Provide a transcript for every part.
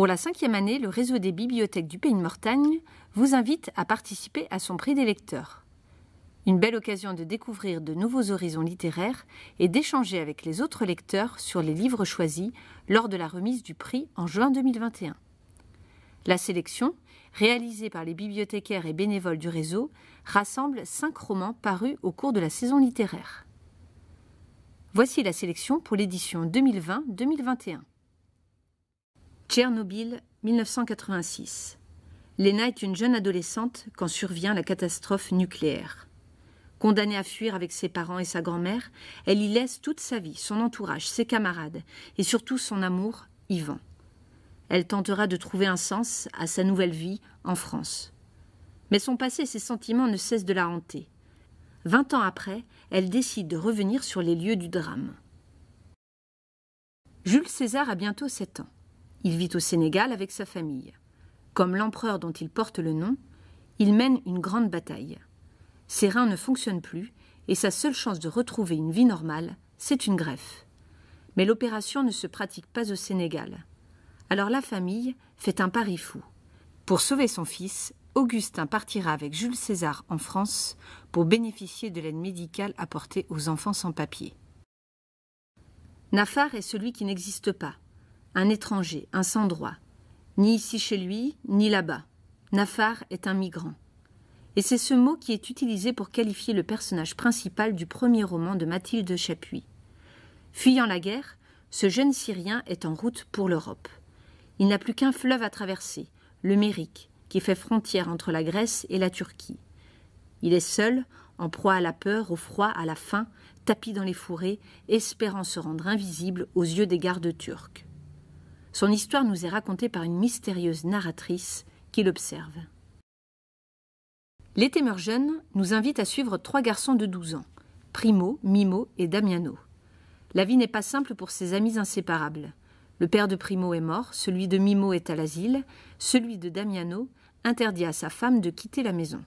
Pour la cinquième année, le réseau des bibliothèques du Pays de Mortagne vous invite à participer à son prix des lecteurs. Une belle occasion de découvrir de nouveaux horizons littéraires et d'échanger avec les autres lecteurs sur les livres choisis lors de la remise du prix en juin 2021. La sélection, réalisée par les bibliothécaires et bénévoles du réseau, rassemble cinq romans parus au cours de la saison littéraire. Voici la sélection pour l'édition 2020-2021. Tchernobyl, 1986. Lena est une jeune adolescente quand survient la catastrophe nucléaire. Condamnée à fuir avec ses parents et sa grand-mère, elle y laisse toute sa vie, son entourage, ses camarades et surtout son amour, Yvan. Elle tentera de trouver un sens à sa nouvelle vie en France. Mais son passé et ses sentiments ne cessent de la hanter. Vingt ans après, elle décide de revenir sur les lieux du drame. Jules César a bientôt sept ans. Il vit au Sénégal avec sa famille. Comme l'empereur dont il porte le nom, il mène une grande bataille. Ses reins ne fonctionnent plus et sa seule chance de retrouver une vie normale, c'est une greffe. Mais l'opération ne se pratique pas au Sénégal. Alors la famille fait un pari fou. Pour sauver son fils, Augustin partira avec Jules César en France pour bénéficier de l'aide médicale apportée aux enfants sans papier. Nafar est celui qui n'existe pas, un étranger, un sans-droit, ni ici chez lui, ni là-bas. Nafar est un migrant. Et c'est ce mot qui est utilisé pour qualifier le personnage principal du premier roman de Mathilde Chapuis. Fuyant la guerre, ce jeune Syrien est en route pour l'Europe. Il n'a plus qu'un fleuve à traverser, le Méric, qui fait frontière entre la Grèce et la Turquie. Il est seul, en proie à la peur, au froid, à la faim, tapis dans les fourrés, espérant se rendre invisible aux yeux des gardes turcs. Son histoire nous est racontée par une mystérieuse narratrice qui l'observe. L'été meurt jeune nous invite à suivre trois garçons de 12 ans, Primo, Mimo et Damiano. La vie n'est pas simple pour ces amis inséparables. Le père de Primo est mort, celui de Mimo est à l'asile, celui de Damiano interdit à sa femme de quitter la maison.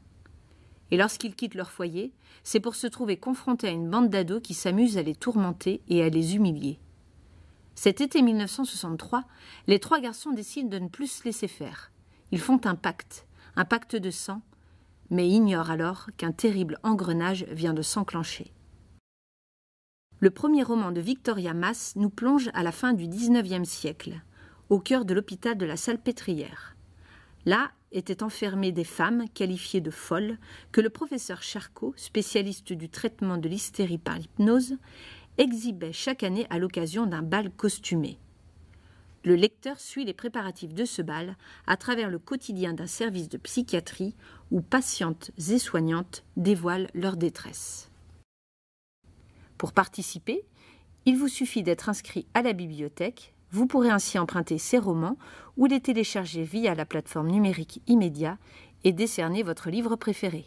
Et lorsqu'ils quittent leur foyer, c'est pour se trouver confrontés à une bande d'ados qui s'amusent à les tourmenter et à les humilier. Cet été 1963, les trois garçons décident de ne plus se laisser faire. Ils font un pacte, un pacte de sang, mais ignorent alors qu'un terrible engrenage vient de s'enclencher. Le premier roman de Victoria Mass nous plonge à la fin du XIXe siècle, au cœur de l'hôpital de la Salpêtrière. Là étaient enfermées des femmes qualifiées de folles que le professeur Charcot, spécialiste du traitement de l'hystérie par l'hypnose, exhibait chaque année à l'occasion d'un bal costumé. Le lecteur suit les préparatifs de ce bal à travers le quotidien d'un service de psychiatrie où patientes et soignantes dévoilent leur détresse. Pour participer, il vous suffit d'être inscrit à la bibliothèque. Vous pourrez ainsi emprunter ces romans ou les télécharger via la plateforme numérique immédiat et décerner votre livre préféré.